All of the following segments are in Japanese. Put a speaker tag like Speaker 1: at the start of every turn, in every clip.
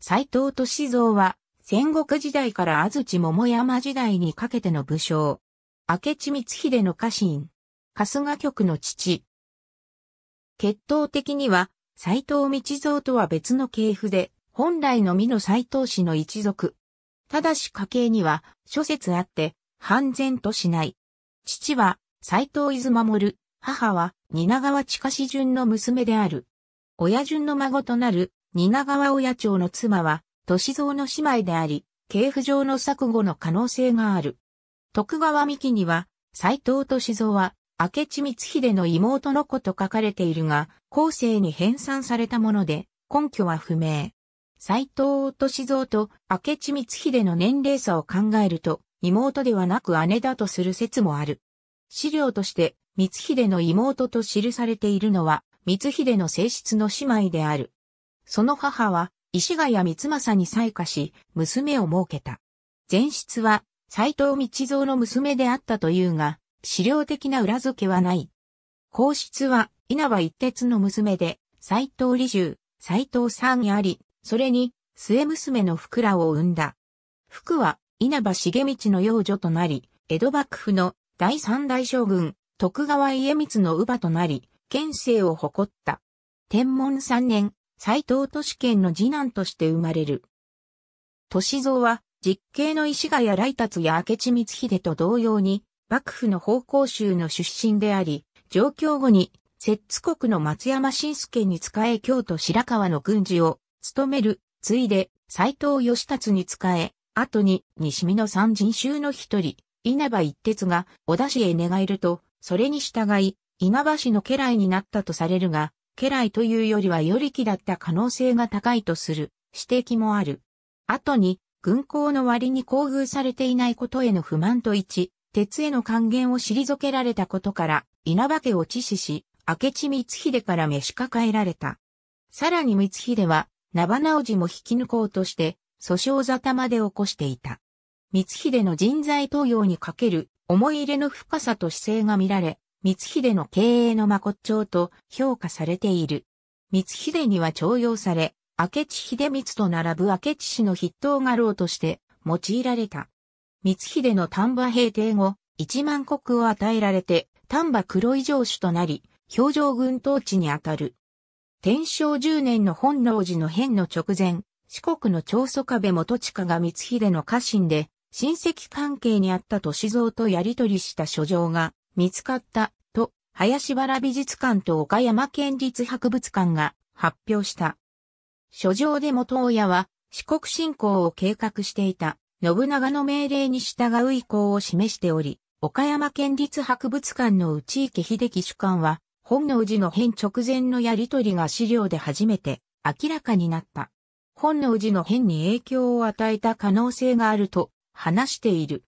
Speaker 1: 斎藤敏三は、戦国時代から安土桃山時代にかけての武将。明智光秀の家臣。春日局の父。血統的には、斎藤道三とは別の系譜で、本来の美の斎藤氏の一族。ただし家系には、諸説あって、半然としない。父は、斎藤伊豆守、母は、蜷川近志順の娘である。親順の孫となる、蜷川親長の妻は、歳三の姉妹であり、系譜上の錯誤の可能性がある。徳川三木には、斎藤歳三は、明智光秀の妹の子と書かれているが、後世に編纂されたもので、根拠は不明。斎藤歳三と明智光秀の年齢差を考えると、妹ではなく姉だとする説もある。資料として、光秀の妹と記されているのは、光秀の性質の姉妹である。その母は、石ヶ谷光政に採火し、娘を設けた。前室は、斎藤道蔵の娘であったというが、資料的な裏付けはない。皇室は、稲葉一徹の娘で、斎藤理重、斎藤三あり、それに、末娘の福らを生んだ。福は、稲葉茂道の養女となり、江戸幕府の第三代将軍、徳川家光の乳母となり、県政を誇った。天文三年、斎藤都市圏の次男として生まれる。都市像は、実刑の石ヶ谷来達や明智光秀と同様に、幕府の方向衆の出身であり、上京後に、摂津国の松山信介に仕え京都白川の軍事を務める、ついで斎藤義達に仕え、後に西見の三人衆の一人、稲葉一徹が小田氏へ寝返ると、それに従い、稲葉氏の家来になったとされるが、家来というよりは与力だった可能性が高いとする指摘もある。後に、軍港の割に厚遇されていないことへの不満と一、鉄への還元を退けられたことから、稲葉家を致死し、明智光秀から召し抱えられた。さらに光秀は、長直じも引き抜こうとして、訴訟沙汰まで起こしていた。光秀の人材登用にかける思い入れの深さと姿勢が見られ、光秀の経営の真骨頂と評価されている。光秀には徴用され、明智秀光と並ぶ明智氏の筆頭画廊として用いられた。光秀の丹波平定後、一万国を与えられて、丹波黒井城主となり、表情軍統治にあたる。天正10年の本能寺の変の直前、四国の長宗壁元親が光秀の家臣で、親戚関係にあった歳蔵とやり取りした書状が見つかった、と、林原美術館と岡山県立博物館が発表した。書状で元親は、四国侵攻を計画していた、信長の命令に従う意向を示しており、岡山県立博物館の内池秀樹主管は、本能寺の変直前のやりとりが資料で初めて明らかになった。本能寺の変に影響を与えた可能性があると話している。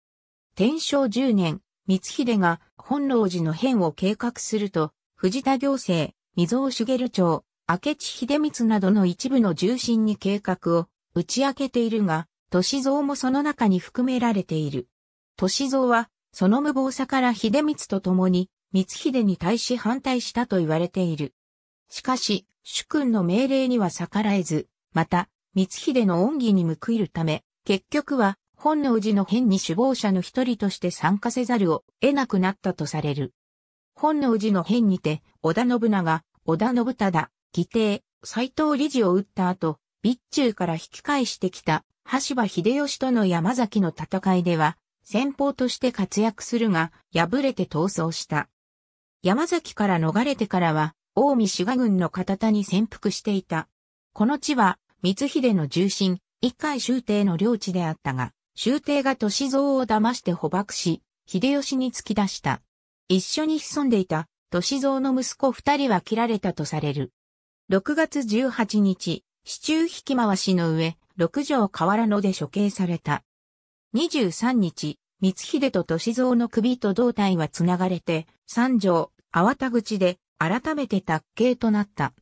Speaker 1: 天正10年、光秀が本能寺の変を計画すると、藤田行政、溝尾茂町、明智秀光などの一部の重心に計画を打ち明けているが、歳三もその中に含められている。歳三は、その無謀さから秀光と共に、光秀に対し反対したと言われている。しかし、主君の命令には逆らえず、また、光秀の恩義に報いるため、結局は、本能寺の変に首謀者の一人として参加せざるを得なくなったとされる。本能寺の変にて、織田信長、織田信忠、義帝、斎藤理事を撃った後、備中から引き返してきた、橋場秀吉との山崎の戦いでは、先方として活躍するが、敗れて逃走した。山崎から逃れてからは、近江滋賀軍の片田に潜伏していた。この地は、光秀の重臣、一回終帝の領地であったが、宮廷が歳三を騙して捕獲し、秀吉に突き出した。一緒に潜んでいた、歳三の息子二人は切られたとされる。6月18日、市中引き回しの上、六条河原野で処刑された。23日、光秀と歳三の首と胴体は繋がれて、三条、粟田口で、改めて卓刑となった。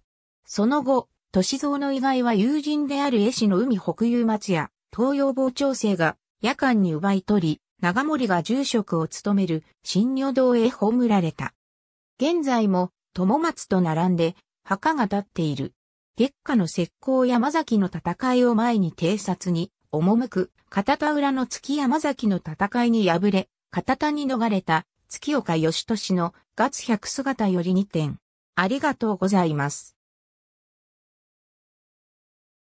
Speaker 1: その後、歳三の遺骸は友人である絵師の海北遊松や、東洋防潮生が夜間に奪い取り、長森が住職を務める新女堂へ葬られた。現在も、友松と並んで、墓が立っている。月下の石膏山崎の戦いを前に偵察に、赴く、片田浦の月山崎の戦いに敗れ、片田に逃れた、月岡義俊の月百姿より二点。ありがとうございます。